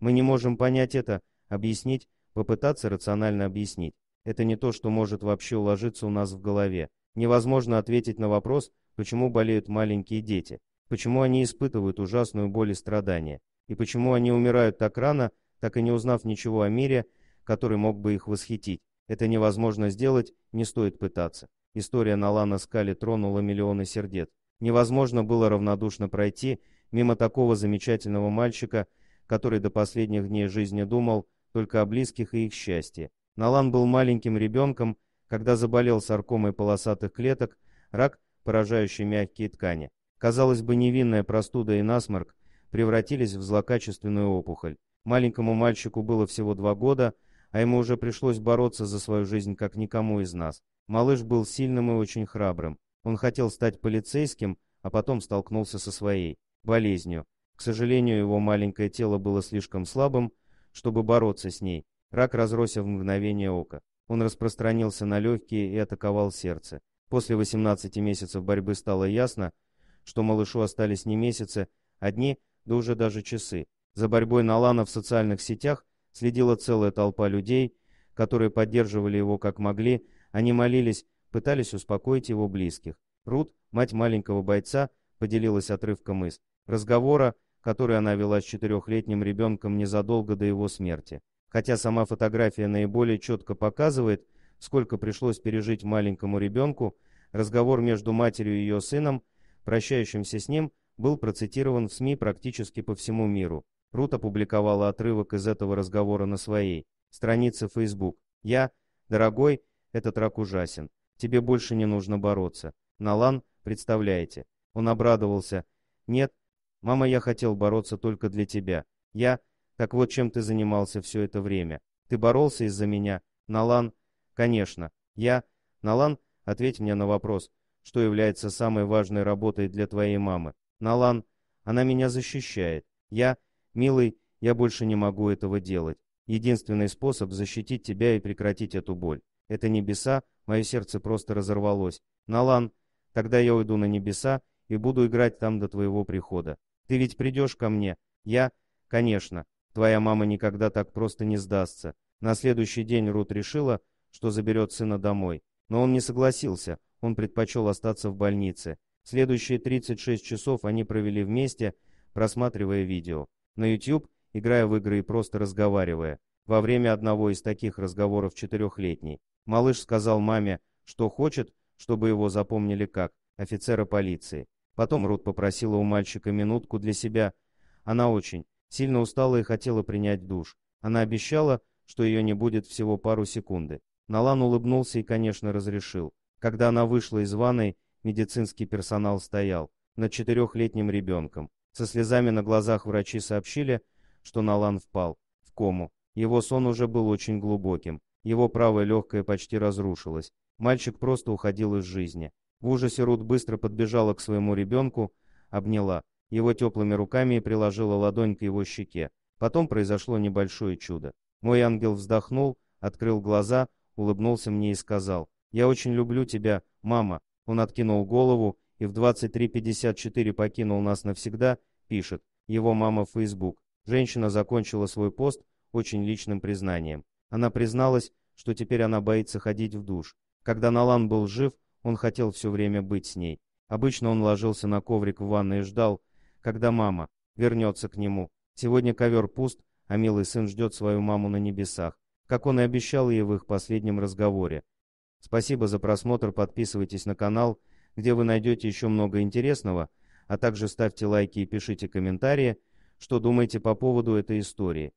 Мы не можем понять это, объяснить, попытаться рационально объяснить. Это не то, что может вообще уложиться у нас в голове. Невозможно ответить на вопрос, почему болеют маленькие дети, почему они испытывают ужасную боль и страдания, и почему они умирают так рано, так и не узнав ничего о мире, который мог бы их восхитить. Это невозможно сделать, не стоит пытаться. История Налана Скали тронула миллионы сердец. Невозможно было равнодушно пройти мимо такого замечательного мальчика, который до последних дней жизни думал только о близких и их счастье. Налан был маленьким ребенком, когда заболел саркомой полосатых клеток, рак, поражающий мягкие ткани. Казалось бы, невинная простуда и насморк превратились в злокачественную опухоль. Маленькому мальчику было всего два года, а ему уже пришлось бороться за свою жизнь, как никому из нас. Малыш был сильным и очень храбрым. Он хотел стать полицейским, а потом столкнулся со своей болезнью. К сожалению, его маленькое тело было слишком слабым, чтобы бороться с ней. Рак разросся в мгновение ока. Он распространился на легкие и атаковал сердце. После 18 месяцев борьбы стало ясно, что малышу остались не месяцы, а дни, да уже даже часы. За борьбой Налана в социальных сетях следила целая толпа людей, которые поддерживали его как могли, они молились, пытались успокоить его близких. Рут, мать маленького бойца, поделилась отрывком из разговора который она вела с четырехлетним ребенком незадолго до его смерти. Хотя сама фотография наиболее четко показывает, сколько пришлось пережить маленькому ребенку, разговор между матерью и ее сыном, прощающимся с ним, был процитирован в СМИ практически по всему миру. Рут опубликовала отрывок из этого разговора на своей странице Facebook. «Я, дорогой, этот рак ужасен. Тебе больше не нужно бороться. Налан, представляете?» Он обрадовался. «Нет, Мама, я хотел бороться только для тебя. Я... Так вот, чем ты занимался все это время. Ты боролся из-за меня. Налан... Конечно. Я... Налан, ответь мне на вопрос, что является самой важной работой для твоей мамы. Налан... Она меня защищает. Я... Милый, я больше не могу этого делать. Единственный способ защитить тебя и прекратить эту боль. Это небеса, мое сердце просто разорвалось. Налан, тогда я уйду на небеса и буду играть там до твоего прихода. Ты ведь придешь ко мне. Я... Конечно, твоя мама никогда так просто не сдастся. На следующий день Рут решила, что заберет сына домой. Но он не согласился. Он предпочел остаться в больнице. Следующие 36 часов они провели вместе, просматривая видео. На YouTube, играя в игры и просто разговаривая. Во время одного из таких разговоров четырехлетний. Малыш сказал маме, что хочет, чтобы его запомнили как офицера полиции. Потом Рут попросила у мальчика минутку для себя. Она очень сильно устала и хотела принять душ. Она обещала, что ее не будет всего пару секунды. Налан улыбнулся и, конечно, разрешил. Когда она вышла из ванной, медицинский персонал стоял над четырехлетним ребенком. Со слезами на глазах врачи сообщили, что Налан впал в кому. Его сон уже был очень глубоким. Его правое легкое почти разрушилось. Мальчик просто уходил из жизни. В ужасе Рут быстро подбежала к своему ребенку, обняла его теплыми руками и приложила ладонь к его щеке. Потом произошло небольшое чудо. Мой ангел вздохнул, открыл глаза, улыбнулся мне и сказал, «Я очень люблю тебя, мама». Он откинул голову и в 23.54 покинул нас навсегда, пишет его мама в Facebook. Женщина закончила свой пост очень личным признанием. Она призналась, что теперь она боится ходить в душ. Когда Налан был жив, он хотел все время быть с ней. Обычно он ложился на коврик в ванной и ждал, когда мама вернется к нему. Сегодня ковер пуст, а милый сын ждет свою маму на небесах, как он и обещал ей в их последнем разговоре. Спасибо за просмотр, подписывайтесь на канал, где вы найдете еще много интересного, а также ставьте лайки и пишите комментарии, что думаете по поводу этой истории.